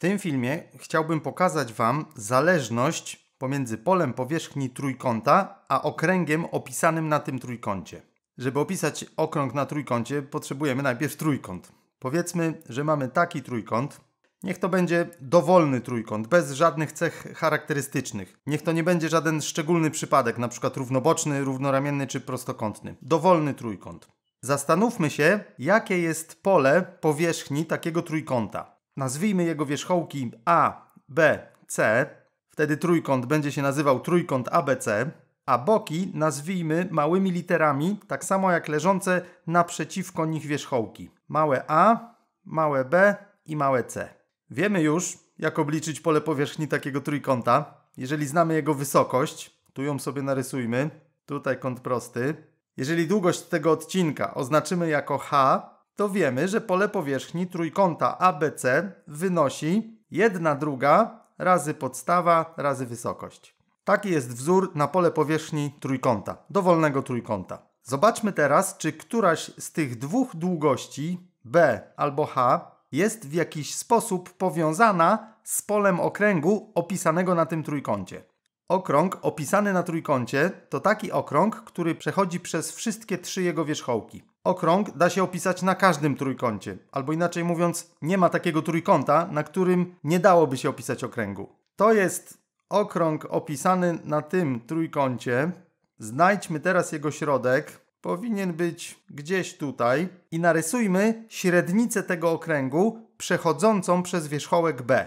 tym filmie chciałbym pokazać Wam zależność pomiędzy polem powierzchni trójkąta a okręgiem opisanym na tym trójkącie. Żeby opisać okrąg na trójkącie, potrzebujemy najpierw trójkąt. Powiedzmy, że mamy taki trójkąt. Niech to będzie dowolny trójkąt, bez żadnych cech charakterystycznych. Niech to nie będzie żaden szczególny przypadek, np. równoboczny, równoramienny czy prostokątny. Dowolny trójkąt. Zastanówmy się, jakie jest pole powierzchni takiego trójkąta nazwijmy jego wierzchołki A, B, C, wtedy trójkąt będzie się nazywał trójkąt ABC, a boki nazwijmy małymi literami, tak samo jak leżące naprzeciwko nich wierzchołki. Małe A, małe B i małe C. Wiemy już, jak obliczyć pole powierzchni takiego trójkąta. Jeżeli znamy jego wysokość, tu ją sobie narysujmy, tutaj kąt prosty. Jeżeli długość tego odcinka oznaczymy jako H, to wiemy, że pole powierzchni trójkąta ABC wynosi 1 druga razy podstawa razy wysokość. Taki jest wzór na pole powierzchni trójkąta, dowolnego trójkąta. Zobaczmy teraz, czy któraś z tych dwóch długości B albo H jest w jakiś sposób powiązana z polem okręgu opisanego na tym trójkącie. Okrąg opisany na trójkącie to taki okrąg, który przechodzi przez wszystkie trzy jego wierzchołki. Okrąg da się opisać na każdym trójkącie, albo inaczej mówiąc, nie ma takiego trójkąta, na którym nie dałoby się opisać okręgu. To jest okrąg opisany na tym trójkącie. Znajdźmy teraz jego środek. Powinien być gdzieś tutaj i narysujmy średnicę tego okręgu przechodzącą przez wierzchołek B.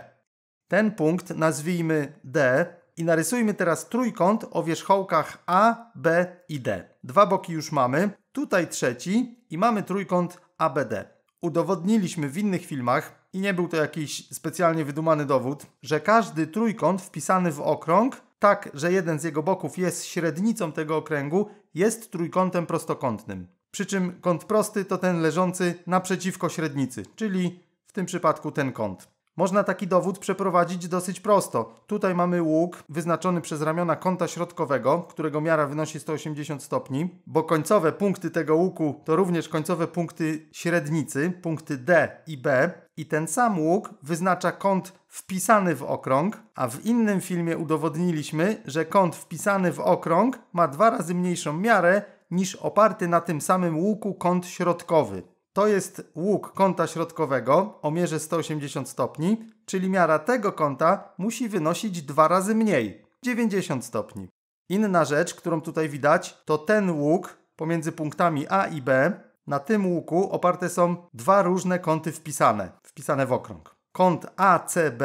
Ten punkt nazwijmy D, i narysujmy teraz trójkąt o wierzchołkach A, B i D. Dwa boki już mamy, tutaj trzeci i mamy trójkąt ABD. Udowodniliśmy w innych filmach, i nie był to jakiś specjalnie wydumany dowód, że każdy trójkąt wpisany w okrąg, tak że jeden z jego boków jest średnicą tego okręgu, jest trójkątem prostokątnym. Przy czym kąt prosty to ten leżący naprzeciwko średnicy, czyli w tym przypadku ten kąt. Można taki dowód przeprowadzić dosyć prosto. Tutaj mamy łuk wyznaczony przez ramiona kąta środkowego, którego miara wynosi 180 stopni, bo końcowe punkty tego łuku to również końcowe punkty średnicy, punkty D i B. I ten sam łuk wyznacza kąt wpisany w okrąg, a w innym filmie udowodniliśmy, że kąt wpisany w okrąg ma dwa razy mniejszą miarę niż oparty na tym samym łuku kąt środkowy. To jest łuk kąta środkowego o mierze 180 stopni, czyli miara tego kąta musi wynosić dwa razy mniej 90 stopni. Inna rzecz, którą tutaj widać, to ten łuk pomiędzy punktami A i B. Na tym łuku oparte są dwa różne kąty wpisane, wpisane w okrąg. Kąt ACB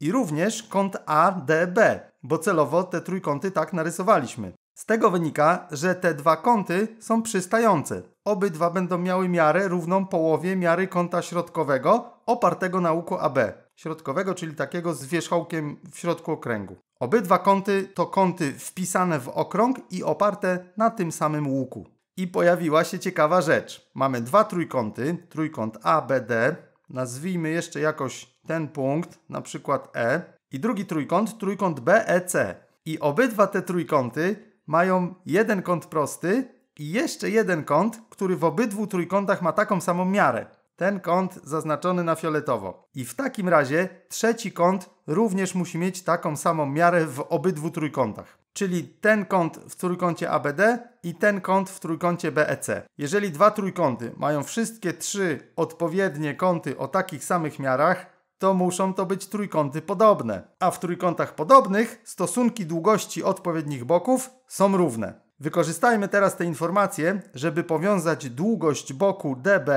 i również kąt ADB, bo celowo te trójkąty tak narysowaliśmy. Z tego wynika, że te dwa kąty są przystające obydwa będą miały miarę równą połowie miary kąta środkowego opartego na łuku AB. Środkowego, czyli takiego z wierzchołkiem w środku okręgu. Obydwa kąty to kąty wpisane w okrąg i oparte na tym samym łuku. I pojawiła się ciekawa rzecz. Mamy dwa trójkąty, trójkąt ABD, nazwijmy jeszcze jakoś ten punkt, na przykład E, i drugi trójkąt, trójkąt BEC. I obydwa te trójkąty mają jeden kąt prosty i jeszcze jeden kąt, który w obydwu trójkątach ma taką samą miarę. Ten kąt zaznaczony na fioletowo. I w takim razie trzeci kąt również musi mieć taką samą miarę w obydwu trójkątach. Czyli ten kąt w trójkącie ABD i ten kąt w trójkącie BEC. Jeżeli dwa trójkąty mają wszystkie trzy odpowiednie kąty o takich samych miarach, to muszą to być trójkąty podobne. A w trójkątach podobnych stosunki długości odpowiednich boków są równe. Wykorzystajmy teraz te informacje, żeby powiązać długość boku dB,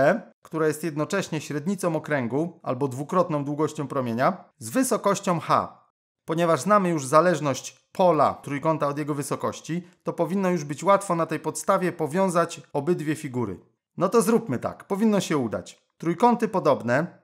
która jest jednocześnie średnicą okręgu albo dwukrotną długością promienia, z wysokością h. Ponieważ znamy już zależność pola trójkąta od jego wysokości, to powinno już być łatwo na tej podstawie powiązać obydwie figury. No to zróbmy tak, powinno się udać. Trójkąty podobne,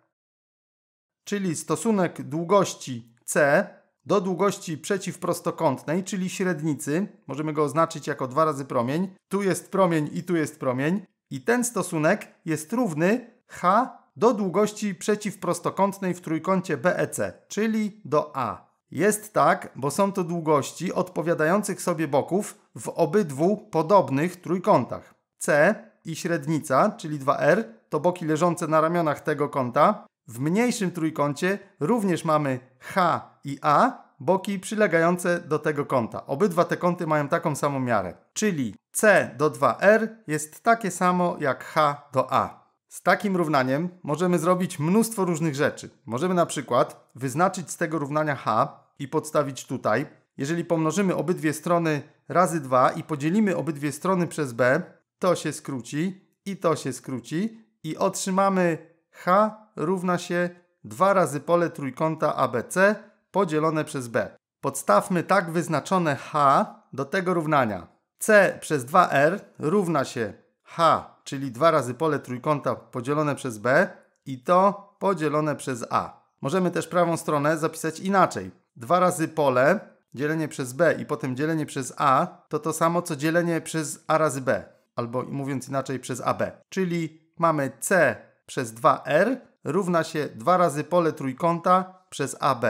czyli stosunek długości c do długości przeciwprostokątnej, czyli średnicy, możemy go oznaczyć jako dwa razy promień, tu jest promień i tu jest promień, i ten stosunek jest równy h do długości przeciwprostokątnej w trójkącie BEC, czyli do A. Jest tak, bo są to długości odpowiadających sobie boków w obydwu podobnych trójkątach. C i średnica, czyli 2R, to boki leżące na ramionach tego kąta, w mniejszym trójkącie również mamy H i A, boki przylegające do tego kąta. Obydwa te kąty mają taką samą miarę, czyli C do 2R jest takie samo jak H do A. Z takim równaniem możemy zrobić mnóstwo różnych rzeczy. Możemy na przykład wyznaczyć z tego równania H i podstawić tutaj. Jeżeli pomnożymy obydwie strony razy 2 i podzielimy obydwie strony przez B, to się skróci i to się skróci i otrzymamy H równa się 2 razy pole trójkąta ABC podzielone przez B. Podstawmy tak wyznaczone H do tego równania. C przez 2R równa się H, czyli 2 razy pole trójkąta podzielone przez B i to podzielone przez A. Możemy też prawą stronę zapisać inaczej. 2 razy pole, dzielenie przez B i potem dzielenie przez A to to samo co dzielenie przez A razy B, albo mówiąc inaczej przez AB. Czyli mamy C przez 2R równa się 2 razy pole trójkąta przez AB.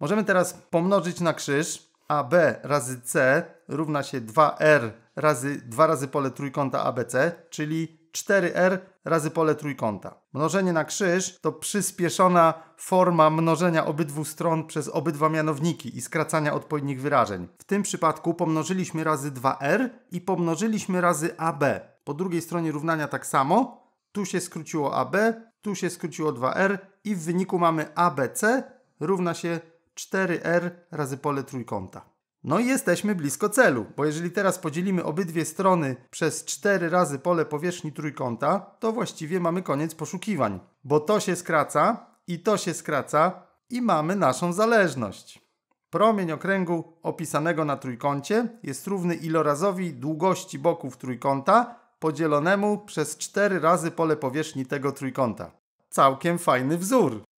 Możemy teraz pomnożyć na krzyż. AB razy C równa się 2R razy 2 razy pole trójkąta ABC, czyli 4R razy pole trójkąta. Mnożenie na krzyż to przyspieszona forma mnożenia obydwu stron przez obydwa mianowniki i skracania odpowiednich wyrażeń. W tym przypadku pomnożyliśmy razy 2R i pomnożyliśmy razy AB. Po drugiej stronie równania tak samo, tu się skróciło AB, tu się skróciło 2R i w wyniku mamy ABC równa się 4R razy pole trójkąta. No i jesteśmy blisko celu, bo jeżeli teraz podzielimy obydwie strony przez 4 razy pole powierzchni trójkąta, to właściwie mamy koniec poszukiwań, bo to się skraca i to się skraca i mamy naszą zależność. Promień okręgu opisanego na trójkącie jest równy ilorazowi długości boków trójkąta podzielonemu przez cztery razy pole powierzchni tego trójkąta. Całkiem fajny wzór.